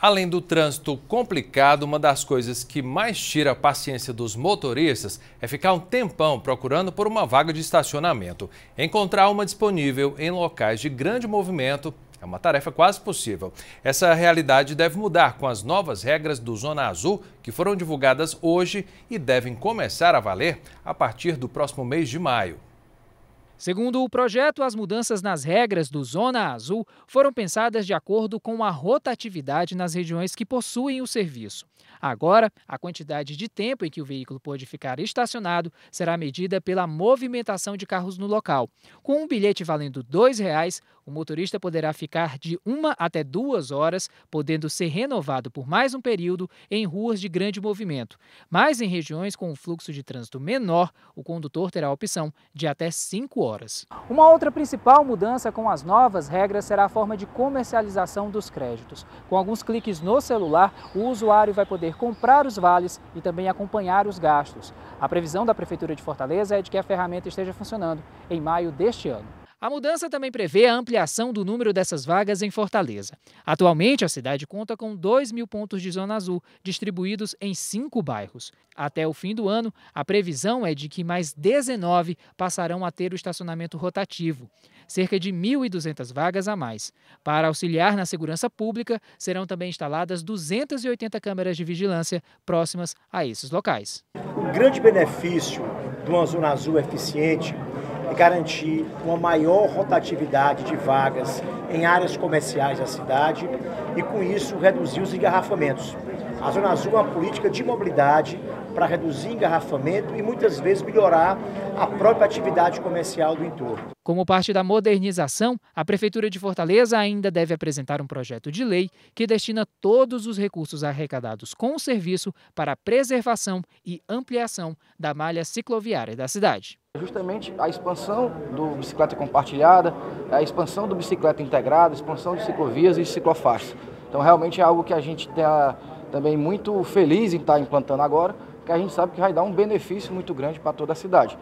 Além do trânsito complicado, uma das coisas que mais tira a paciência dos motoristas é ficar um tempão procurando por uma vaga de estacionamento. Encontrar uma disponível em locais de grande movimento é uma tarefa quase possível. Essa realidade deve mudar com as novas regras do Zona Azul, que foram divulgadas hoje e devem começar a valer a partir do próximo mês de maio. Segundo o projeto, as mudanças nas regras do Zona Azul foram pensadas de acordo com a rotatividade nas regiões que possuem o serviço. Agora, a quantidade de tempo em que o veículo pode ficar estacionado será medida pela movimentação de carros no local. Com um bilhete valendo R$ 2,00, o motorista poderá ficar de uma até duas horas, podendo ser renovado por mais um período em ruas de grande movimento. Mas em regiões com um fluxo de trânsito menor, o condutor terá a opção de até cinco horas. Uma outra principal mudança com as novas regras será a forma de comercialização dos créditos. Com alguns cliques no celular, o usuário vai poder comprar os vales e também acompanhar os gastos. A previsão da Prefeitura de Fortaleza é de que a ferramenta esteja funcionando em maio deste ano. A mudança também prevê a ampliação do número dessas vagas em Fortaleza. Atualmente, a cidade conta com 2 mil pontos de zona azul, distribuídos em cinco bairros. Até o fim do ano, a previsão é de que mais 19 passarão a ter o estacionamento rotativo, cerca de 1.200 vagas a mais. Para auxiliar na segurança pública, serão também instaladas 280 câmeras de vigilância próximas a esses locais. O grande benefício de uma zona azul eficiente garantir uma maior rotatividade de vagas em áreas comerciais da cidade e, com isso, reduzir os engarrafamentos. A Zona Azul é uma política de mobilidade para reduzir engarrafamento e muitas vezes melhorar a própria atividade comercial do entorno. Como parte da modernização, a Prefeitura de Fortaleza ainda deve apresentar um projeto de lei que destina todos os recursos arrecadados com o serviço para a preservação e ampliação da malha cicloviária da cidade. Justamente a expansão do bicicleta compartilhada, a expansão do bicicleta integrada, a expansão de ciclovias e ciclofaixas. Então, realmente é algo que a gente está também muito feliz em estar tá implantando agora, porque a gente sabe que vai dar um benefício muito grande para toda a cidade.